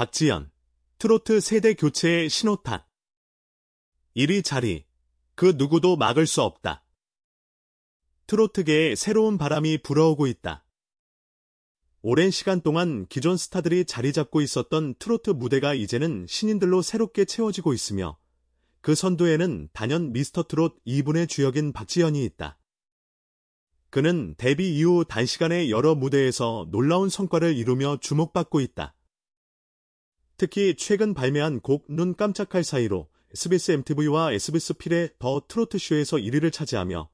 박지연, 트로트 세대 교체의 신호탄. 1위 자리, 그 누구도 막을 수 없다. 트로트계에 새로운 바람이 불어오고 있다. 오랜 시간 동안 기존 스타들이 자리 잡고 있었던 트로트 무대가 이제는 신인들로 새롭게 채워지고 있으며 그 선두에는 단연 미스터 트롯 2분의 주역인 박지연이 있다. 그는 데뷔 이후 단시간에 여러 무대에서 놀라운 성과를 이루며 주목받고 있다. 특히 최근 발매한 곡 눈 깜짝할 사이로 SBS MTV와 SBS 필의 더 트로트 쇼에서 1위를 차지하며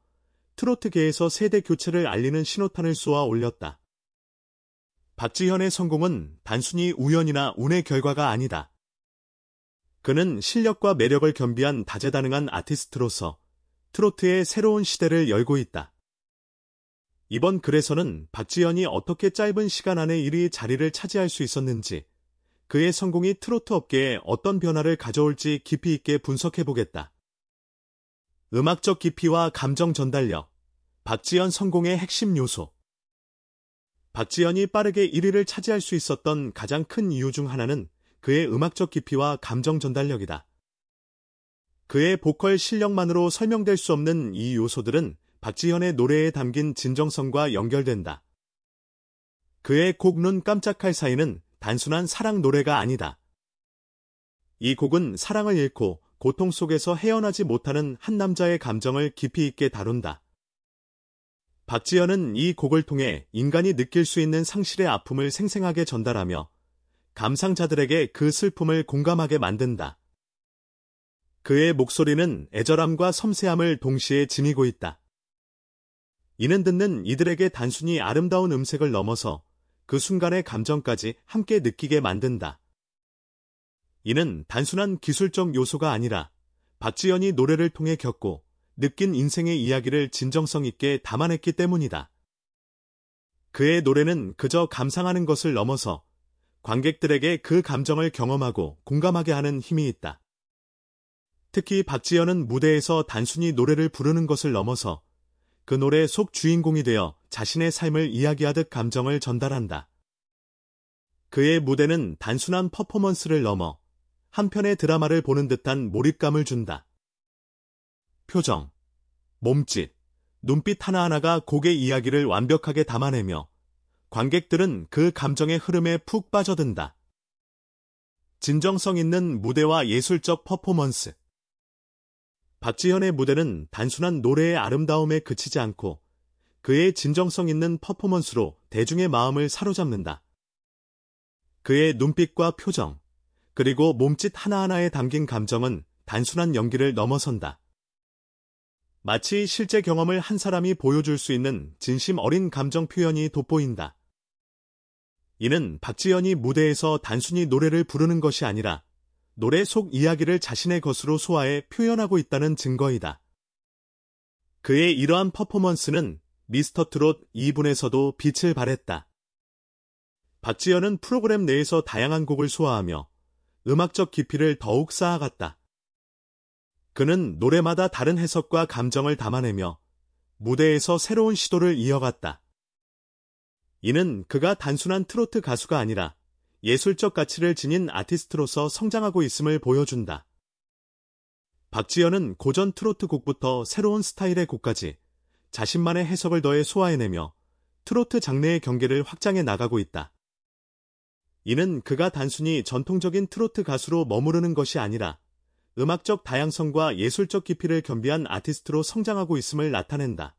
트로트계에서 세대 교체를 알리는 신호탄을 쏘아 올렸다. 박지현의 성공은 단순히 우연이나 운의 결과가 아니다. 그는 실력과 매력을 겸비한 다재다능한 아티스트로서 트로트의 새로운 시대를 열고 있다. 이번 글에서는 박지현이 어떻게 짧은 시간 안에 1위 자리를 차지할 수 있었는지, 그의 성공이 트로트 업계에 어떤 변화를 가져올지 깊이 있게 분석해보겠다. 음악적 깊이와 감정 전달력. 박지연 성공의 핵심 요소. 박지연이 빠르게 1위를 차지할 수 있었던 가장 큰 이유 중 하나는 그의 음악적 깊이와 감정 전달력이다. 그의 보컬 실력만으로 설명될 수 없는 이 요소들은 박지현의 노래에 담긴 진정성과 연결된다. 그의 곡 눈 깜짝할 사이는 단순한 사랑 노래가 아니다. 이 곡은 사랑을 잃고 고통 속에서 헤어나지 못하는 한 남자의 감정을 깊이 있게 다룬다. 박지연은 이 곡을 통해 인간이 느낄 수 있는 상실의 아픔을 생생하게 전달하며 감상자들에게 그 슬픔을 공감하게 만든다. 그의 목소리는 애절함과 섬세함을 동시에 지니고 있다. 이는 듣는 이들에게 단순히 아름다운 음색을 넘어서 그 순간의 감정까지 함께 느끼게 만든다. 이는 단순한 기술적 요소가 아니라 박지연이 노래를 통해 겪고 느낀 인생의 이야기를 진정성 있게 담아냈기 때문이다. 그의 노래는 그저 감상하는 것을 넘어서 관객들에게 그 감정을 경험하고 공감하게 하는 힘이 있다. 특히 박지연은 무대에서 단순히 노래를 부르는 것을 넘어서 그 노래 속 주인공이 되어 자신의 삶을 이야기하듯 감정을 전달한다. 그의 무대는 단순한 퍼포먼스를 넘어 한편의 드라마를 보는 듯한 몰입감을 준다. 표정, 몸짓, 눈빛 하나하나가 곡의 이야기를 완벽하게 담아내며 관객들은 그 감정의 흐름에 푹 빠져든다. 진정성 있는 무대와 예술적 퍼포먼스. 박지현의 무대는 단순한 노래의 아름다움에 그치지 않고 그의 진정성 있는 퍼포먼스로 대중의 마음을 사로잡는다. 그의 눈빛과 표정, 그리고 몸짓 하나하나에 담긴 감정은 단순한 연기를 넘어선다. 마치 실제 경험을 한 사람이 보여줄 수 있는 진심 어린 감정 표현이 돋보인다. 이는 박지현이 무대에서 단순히 노래를 부르는 것이 아니라 노래 속 이야기를 자신의 것으로 소화해 표현하고 있다는 증거이다. 그의 이러한 퍼포먼스는 미스터 트롯 2분에서도 빛을 발했다. 박지연은 프로그램 내에서 다양한 곡을 소화하며 음악적 깊이를 더욱 쌓아갔다. 그는 노래마다 다른 해석과 감정을 담아내며 무대에서 새로운 시도를 이어갔다. 이는 그가 단순한 트로트 가수가 아니라 예술적 가치를 지닌 아티스트로서 성장하고 있음을 보여준다. 박지연은 고전 트로트 곡부터 새로운 스타일의 곡까지 자신만의 해석을 더해 소화해내며 트로트 장르의 경계를 확장해 나가고 있다. 이는 그가 단순히 전통적인 트로트 가수로 머무르는 것이 아니라 음악적 다양성과 예술적 깊이를 겸비한 아티스트로 성장하고 있음을 나타낸다.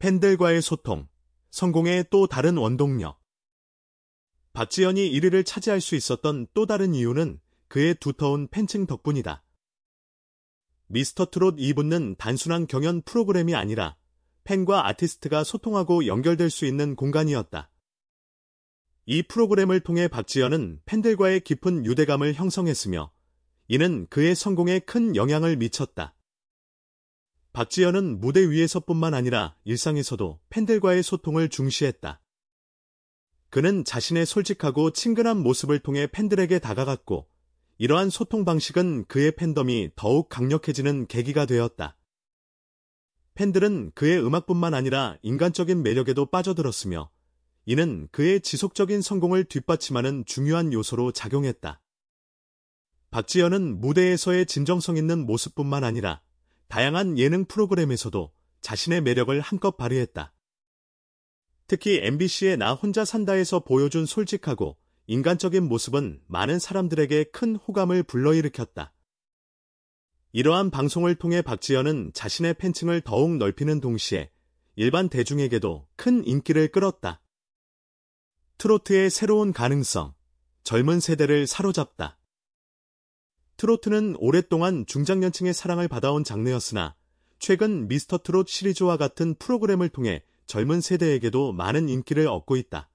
팬들과의 소통, 성공의 또 다른 원동력 박지연이 1위를 차지할 수 있었던 또 다른 이유는 그의 두터운 팬층 덕분이다. 미스터 트롯 2부는 단순한 경연 프로그램이 아니라 팬과 아티스트가 소통하고 연결될 수 있는 공간이었다. 이 프로그램을 통해 박지연은 팬들과의 깊은 유대감을 형성했으며 이는 그의 성공에 큰 영향을 미쳤다. 박지연은 무대 위에서뿐만 아니라 일상에서도 팬들과의 소통을 중시했다. 그는 자신의 솔직하고 친근한 모습을 통해 팬들에게 다가갔고 이러한 소통 방식은 그의 팬덤이 더욱 강력해지는 계기가 되었다. 팬들은 그의 음악뿐만 아니라 인간적인 매력에도 빠져들었으며 이는 그의 지속적인 성공을 뒷받침하는 중요한 요소로 작용했다. 박지현은 무대에서의 진정성 있는 모습뿐만 아니라 다양한 예능 프로그램에서도 자신의 매력을 한껏 발휘했다. 특히 MBC의 나 혼자 산다에서 보여준 솔직하고 인간적인 모습은 많은 사람들에게 큰 호감을 불러일으켰다. 이러한 방송을 통해 박지연은 자신의 팬층을 더욱 넓히는 동시에 일반 대중에게도 큰 인기를 끌었다. 트로트의 새로운 가능성, 젊은 세대를 사로잡다. 트로트는 오랫동안 중장년층의 사랑을 받아온 장르였으나 최근 미스터 트롯 시리즈와 같은 프로그램을 통해 젊은 세대에게도 많은 인기를 얻고 있다.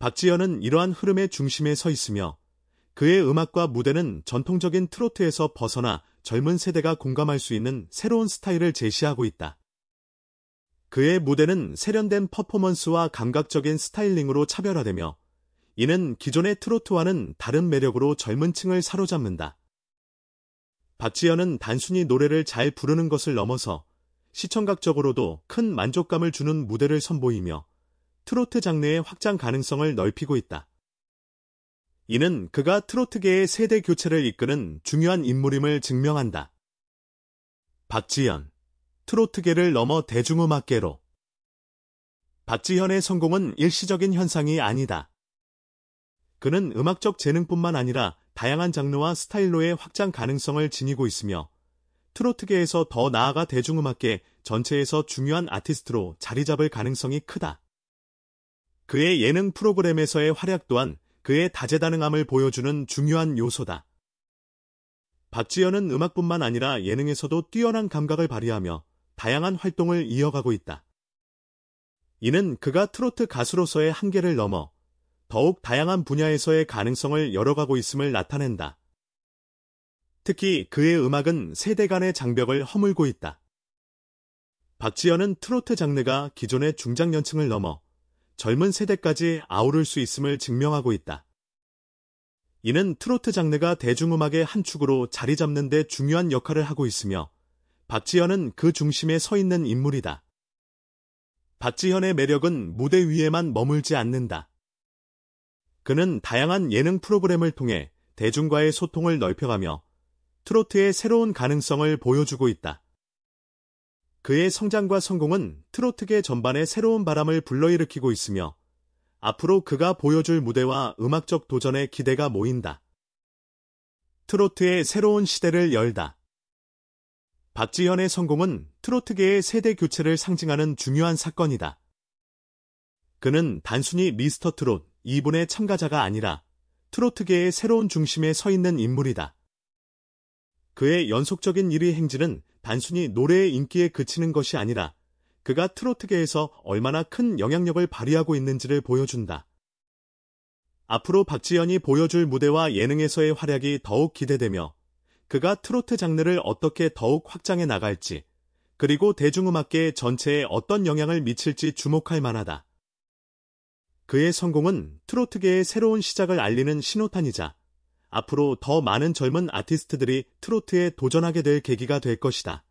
박지현은 이러한 흐름의 중심에 서 있으며 그의 음악과 무대는 전통적인 트로트에서 벗어나 젊은 세대가 공감할 수 있는 새로운 스타일을 제시하고 있다. 그의 무대는 세련된 퍼포먼스와 감각적인 스타일링으로 차별화되며 이는 기존의 트로트와는 다른 매력으로 젊은 층을 사로잡는다. 박지현은 단순히 노래를 잘 부르는 것을 넘어서 시청각적으로도 큰 만족감을 주는 무대를 선보이며 트로트 장르의 확장 가능성을 넓히고 있다. 이는 그가 트로트계의 세대 교체를 이끄는 중요한 인물임을 증명한다. 박지현, 트로트계를 넘어 대중음악계로 박지현의 성공은 일시적인 현상이 아니다. 그는 음악적 재능뿐만 아니라 다양한 장르와 스타일로의 확장 가능성을 지니고 있으며 트로트계에서 더 나아가 대중음악계 전체에서 중요한 아티스트로 자리 잡을 가능성이 크다. 그의 예능 프로그램에서의 활약 또한 그의 다재다능함을 보여주는 중요한 요소다. 박지연은 음악뿐만 아니라 예능에서도 뛰어난 감각을 발휘하며 다양한 활동을 이어가고 있다. 이는 그가 트로트 가수로서의 한계를 넘어 더욱 다양한 분야에서의 가능성을 열어가고 있음을 나타낸다. 특히 그의 음악은 세대 간의 장벽을 허물고 있다. 박지현은 트로트 장르가 기존의 중장년층을 넘어 젊은 세대까지 아우를 수 있음을 증명하고 있다. 이는 트로트 장르가 대중음악의 한 축으로 자리 잡는 데 중요한 역할을 하고 있으며 박지현은 그 중심에 서 있는 인물이다. 박지현의 매력은 무대 위에만 머물지 않는다. 그는 다양한 예능 프로그램을 통해 대중과의 소통을 넓혀가며 트로트의 새로운 가능성을 보여주고 있다. 그의 성장과 성공은 트로트계 전반의 새로운 바람을 불러일으키고 있으며 앞으로 그가 보여줄 무대와 음악적 도전에 기대가 모인다. 트로트의 새로운 시대를 열다. 박지현의 성공은 트로트계의 세대 교체를 상징하는 중요한 사건이다. 그는 단순히 미스터 트롯 2분의 참가자가 아니라 트로트계의 새로운 중심에 서 있는 인물이다. 그의 연속적인 1위 행진은 단순히 노래의 인기에 그치는 것이 아니라 그가 트로트계에서 얼마나 큰 영향력을 발휘하고 있는지를 보여준다. 앞으로 박지현이 보여줄 무대와 예능에서의 활약이 더욱 기대되며 그가 트로트 장르를 어떻게 더욱 확장해 나갈지 그리고 대중음악계 전체에 어떤 영향을 미칠지 주목할 만하다. 그의 성공은 트로트계의 새로운 시작을 알리는 신호탄이자 앞으로 더 많은 젊은 아티스트들이 트로트에 도전하게 될 계기가 될 것이다.